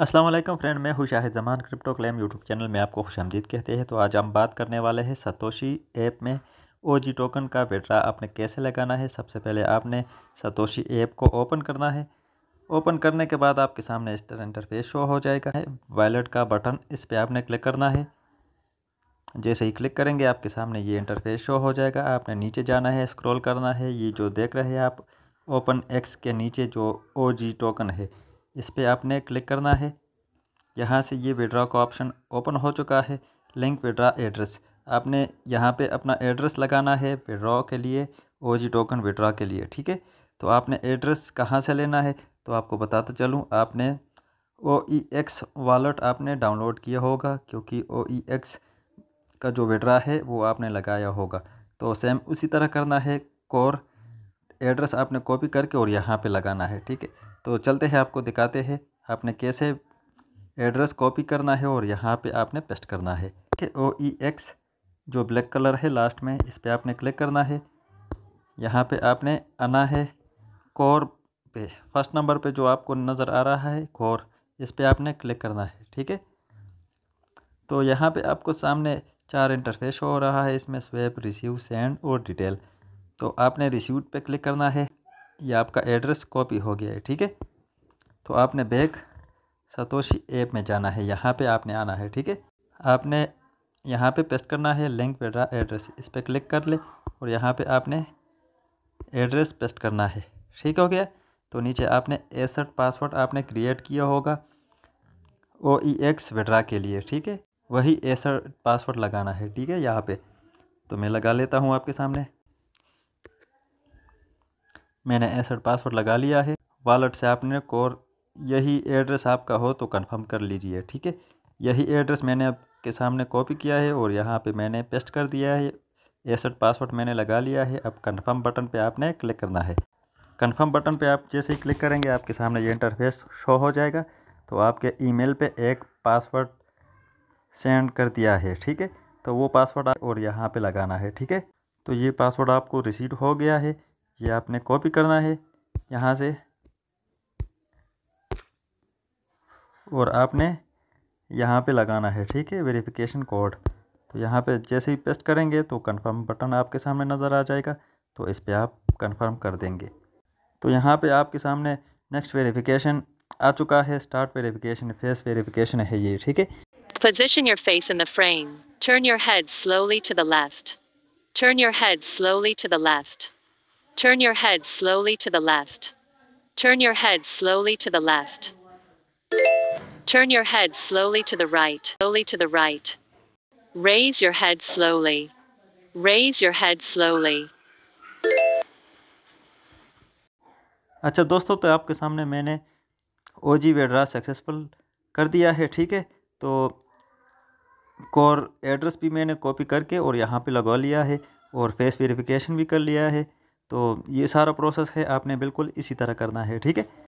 Aslam friend मैं हूँ Shahid Zaman crypto claim YouTube channel में आपको खुश आमदीद कहते हैं तो आज हम बात करने वाले हैं सतोशी ऐप में ओ जी टोकन का विड्रा आपने कैसे लगाना है सबसे पहले आपने सतोशी ऐप को ओपन करना है ओपन करने के बाद आपके सामने इस तरह इंटरफेस शो हो जाएगा वॉलेट का बटन इस पर आपने क्लिक करना है जैसे ही क्लिक करेंगे आपके सामने ये इंटरफेस शो हो जाएगा आपने नीचे जाना है स्क्रॉल करना है ये जो देख रहे हैं आप ओपन एक्स के नीचे जो ओ जी टोकन है इस पर आपने क्लिक करना है यहाँ से ये विड्रा का ऑप्शन ओपन हो चुका है लिंक विड्रा एड्रेस आपने यहाँ पे अपना एड्रेस लगाना है विड्रॉ के लिए ओ जी टोकन विड्रा के लिए ठीक है तो आपने एड्रेस कहाँ से लेना है तो आपको बताते चलूँ आपने ओ ई एक्स वॉलेट आपने डाउनलोड किया होगा क्योंकि ओ ई एक्स का जो विड्रा है वो आपने लगाया होगा तो सेम उसी तरह करना है कोर एड्रेस आपने कॉपी करके और यहाँ पे लगाना है ठीक है तो चलते हैं आपको दिखाते हैं आपने कैसे एड्रेस कॉपी करना है और यहाँ पे आपने पेस्ट करना है ठीक है ओ ई एक्स जो ब्लैक कलर है लास्ट में इस पर आपने क्लिक करना है यहाँ पे आपने आना है कोर पे फर्स्ट नंबर पे जो आपको नज़र आ रहा है कोर इस पर आपने क्लिक करना है ठीक है तो यहाँ पर आपको सामने चार इंटरफेस हो रहा है इसमें स्वेप रिसीव सेंड और डिटेल तो आपने रिसीट पे क्लिक करना है ये आपका एड्रेस कॉपी हो गया है ठीक है तो आपने बैग सतोशी ऐप में जाना है यहाँ पे आपने आना है ठीक है आपने यहाँ पे पेस्ट करना है लिंक पेड्रा एड्रेस इस पर क्लिक कर ले और यहाँ पे आपने एड्रेस पेस्ट करना है ठीक हो गया तो नीचे आपने एसट पासवर्ड आपने क्रिएट किया होगा ओ ई एक्स विड्रा के लिए ठीक है वही एसट पासवर्ड लगाना है ठीक है यहाँ पे तो मैं लगा लेता हूँ आपके सामने मैंने एसड पासवर्ड लगा लिया है वॉलेट से आपने कोर यही एड्रेस आपका हो तो कंफर्म कर लीजिए ठीक है यही एड्रेस मैंने आपके सामने कॉपी किया है और यहाँ पे मैंने पेस्ट कर दिया है एसड पासवर्ड मैंने लगा लिया है अब कंफर्म बटन पे आपने क्लिक करना है कंफर्म बटन पे आप जैसे ही क्लिक करेंगे आपके सामने ये इंटरफेस शो हो जाएगा तो आपके ईमेल पे एक पासवर्ड सेंड कर दिया है ठीक है तो वो पासवर्ड और यहाँ पे लगाना है ठीक है तो ये पासवर्ड आपको रिसीव हो गया है ये आपने कॉपी करना है यहाँ से और आपने यहाँ पे लगाना है ठीक है वेरिफिकेशन कोड तो यहाँ पे जैसे ही पेस्ट करेंगे तो कंफर्म बटन आपके सामने नज़र आ जाएगा तो इस पर आप कंफर्म कर देंगे तो यहाँ पे आपके सामने नेक्स्ट वेरिफिकेशन आ चुका है स्टार्ट वेरिफिकेशन फेस वेरिफिकेशन है ये ठीक है Position your face in the frame. Turn your head slowly to the left. Turn your head slowly to the left. Turn your head slowly to the left. Turn your head slowly to the left. Turn your head slowly to the right, slowly to the right. Raise your head slowly. Raise your head slowly. अच्छा दोस्तों तो आपके सामने मैंने ओ जी वेड्रा successful कर दिया है ठीक है तो कोर एड्रेस भी मैंने कॉपी करके और यहाँ पे लगा लिया है और फेस वेरिफिकेशन भी कर लिया है तो ये सारा प्रोसेस है आपने बिल्कुल इसी तरह करना है ठीक है